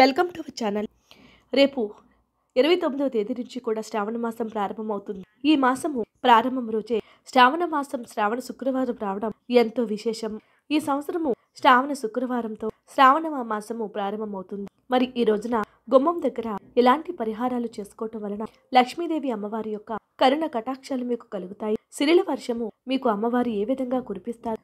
welcome to our channel రేపు ఇరవై తొమ్మిదవ తేదీ నుంచి కూడా శ్రావణ మాసం ప్రారంభమవుతుంది ఈ మాసము ప్రారంభం రోజే శ్రావణ మాసం శ్రావణ శుక్రవారం రావడం ఎంతో విశేషం ఈ సంవత్సరము శ్రావణ శుక్రవారంతో శ్రావణ మాసము ప్రారంభమవుతుంది మరి ఈ రోజున గుమ్మం దగ్గర ఇలాంటి పరిహారాలు చేసుకోవటం వలన లక్ష్మీదేవి అమ్మవారి యొక్క కరుణ కటాక్షాలు మీకు కలుగుతాయి సిరిల వర్షము మీకు అమ్మవారి ఏ విధంగా కురిపిస్తారు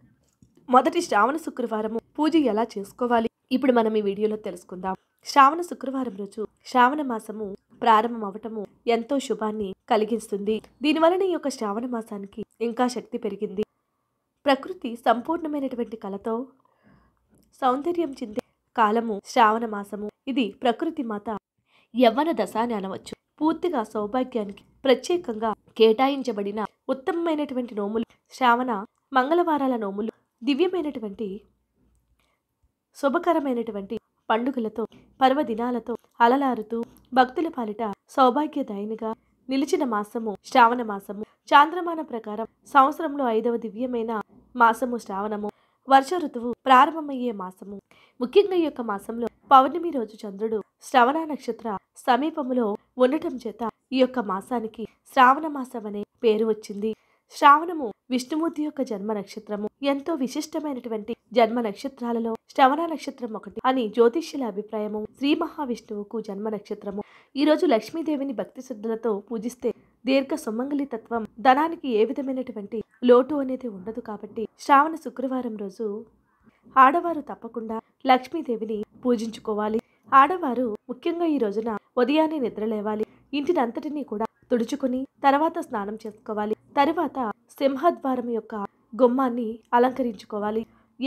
మొదటి శ్రావణ శుక్రవారము పూజ ఎలా చేసుకోవాలి ఇప్పుడు మనం ఈ వీడియోలో తెలుసుకుందాం శ్రావణ శుక్రవారం రోజు శ్రావణ మాసము ప్రారంభం అవటము ఎంతో శుభాన్ని కలిగిస్తుంది దీనివలన ఈ యొక్క శ్రావణ మాసానికి ఇంకా శక్తి పెరిగింది ప్రకృతి సంపూర్ణమైనటువంటి కళతో సౌందర్యం చెందే కాలము శ్రావణ మాసము ఇది ప్రకృతి మాత యవ్వన దశ అని అనవచ్చు పూర్తిగా సౌభాగ్యానికి ప్రత్యేకంగా కేటాయించబడిన ఉత్తమమైనటువంటి నోములు శ్రావణ మంగళవారాల నోములు దివ్యమైనటువంటి శుభకరమైనటువంటి పండుగలతో పర్వదినాలతో అలలారుతూ భక్తుల పాలిట సౌభాగ్యదాయనిగా నిలిచిన మాసము శ్రావణ మాసము చాంద్రమాన ప్రకారం సంవత్సరంలో ఐదవ దివ్యమైన మాసము శ్రావణము వర్ష ఋతువు ప్రారంభమయ్యే మాసము ముఖ్యంగా ఈ యొక్క మాసంలో పౌర్ణమి రోజు చంద్రుడు శ్రవణ నక్షత్ర సమీపములో ఉండటం చేత ఈ యొక్క మాసానికి శ్రావణ మాసం అనే పేరు వచ్చింది శ్రావణము విష్ణుమూర్తి యొక్క జన్మ నక్షత్రము ఎంతో విశిష్టమైనటువంటి జన్మ నక్షత్రాలలో శ్రవణ నక్షత్రం ఒకటి అని జ్యోతిష్యుల అభిప్రాయము శ్రీ మహావిష్ణువుకు జన్మ నక్షత్రము ఈ రోజు లక్ష్మీదేవిని భక్తి శ్రద్ధలతో పూజిస్తే దీర్ఘ సుమంగళి తత్వం ధనానికి ఏ విధమైనటువంటి లోటు అనేది ఉండదు కాబట్టి శ్రావణ శుక్రవారం రోజు ఆడవారు తప్పకుండా లక్ష్మీదేవిని పూజించుకోవాలి ఆడవారు ముఖ్యంగా ఈ రోజున ఉదయాన్నే నిద్రలేవాలి ఇంటిని అంతటినీ కూడా తుడుచుకుని తర్వాత స్నానం చేసుకోవాలి తరువాత సింహద్వారం యొక్క గుమ్మాన్ని అలంకరించుకోవాలి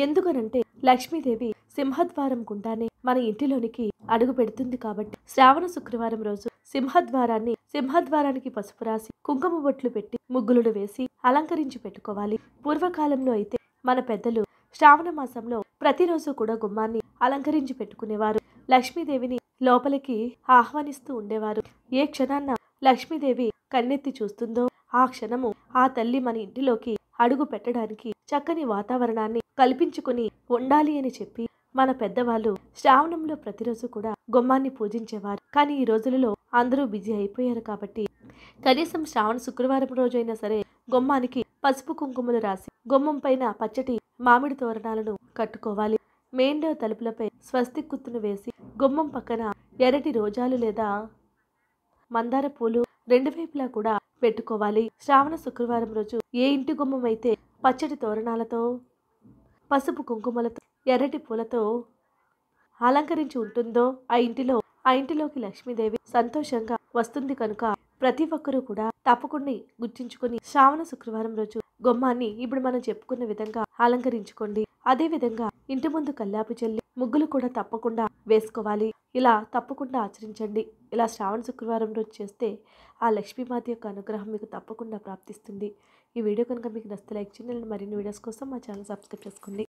ఎందుకనంటే లక్ష్మీదేవి సింహద్వారం గుండానే మన ఇంటిలోనికి అడుగు పెడుతుంది కాబట్టి శ్రావణ శుక్రవారం రోజు సింహద్వారాన్ని సింహద్వారానికి పసుపు రాసి కుంకుమ బొట్లు పెట్టి ముగ్గులను వేసి అలంకరించి పెట్టుకోవాలి పూర్వకాలంలో అయితే మన పెద్దలు శ్రావణ మాసంలో ప్రతిరోజు కూడా గుమ్మాన్ని అలంకరించి పెట్టుకునేవారు లక్ష్మీదేవిని లోపలికి ఆహ్వానిస్తూ ఉండేవారు ఏ క్షణాన్న లక్ష్మీదేవి కన్నెత్తి చూస్తుందో ఆ క్షణము ఆ తల్లి మన ఇంటిలోకి అడుగు పెట్టడానికి చక్కని వాతావరణాన్ని కల్పించుకుని ఉండాలి అని చెప్పి మన పెద్దవాళ్ళు శ్రావణంలో ప్రతిరోజు కూడా గుమ్మాన్ని పూజించేవారు కానీ ఈ రోజులలో అందరూ బిజీ అయిపోయారు కాబట్టి కనీసం శ్రావణ శుక్రవారం రోజైనా సరే గుమ్మానికి పసుపు కుంకుమలు రాసి గుమ్మం పైన పచ్చటి మామిడి తోరణాలను కట్టుకోవాలి మేండో తలుపులపై స్వస్తి కుత్తును వేసి గుమ్మం పక్కన ఎర్రటి రోజాలు లేదా మందార పూలు రెండు వైపులా కూడా పెట్టుకోవాలి శ్రావణ శుక్రవారం రోజు ఏ ఇంటి గుమ్మం అయితే పచ్చటి తోరణాలతో పసుపు కుంకుమలతో ఎర్రటి పూలతో అలంకరించి ఉంటుందో ఆ ఇంటిలో ఆ ఇంటిలోకి లక్ష్మీదేవి సంతోషంగా వస్తుంది కనుక ప్రతి ఒక్కరూ కూడా తప్పకుండా గుర్తించుకొని శ్రావణ శుక్రవారం రోజు గుమ్మాన్ని ఇప్పుడు మనం చెప్పుకున్న విధంగా అలంకరించుకోండి అదే విధంగా ఇంటి ముందు కల్లాపు చెల్లి ముగ్గులు కూడా తప్పకుండా వేసుకోవాలి ఇలా తప్పకుండా ఆచరించండి ఇలా శ్రావణ శుక్రవారం రోజు చేస్తే ఆ లక్ష్మీమాత యొక్క అనుగ్రహం మీకు తప్పకుండా ప్రాప్తిస్తుంది ఈ వీడియో కనుక మీకు నచ్చితే లైక్ చేయండి మరిన్ని వీడియోస్ కోసం మా ఛానల్ సబ్స్క్రైబ్ చేసుకోండి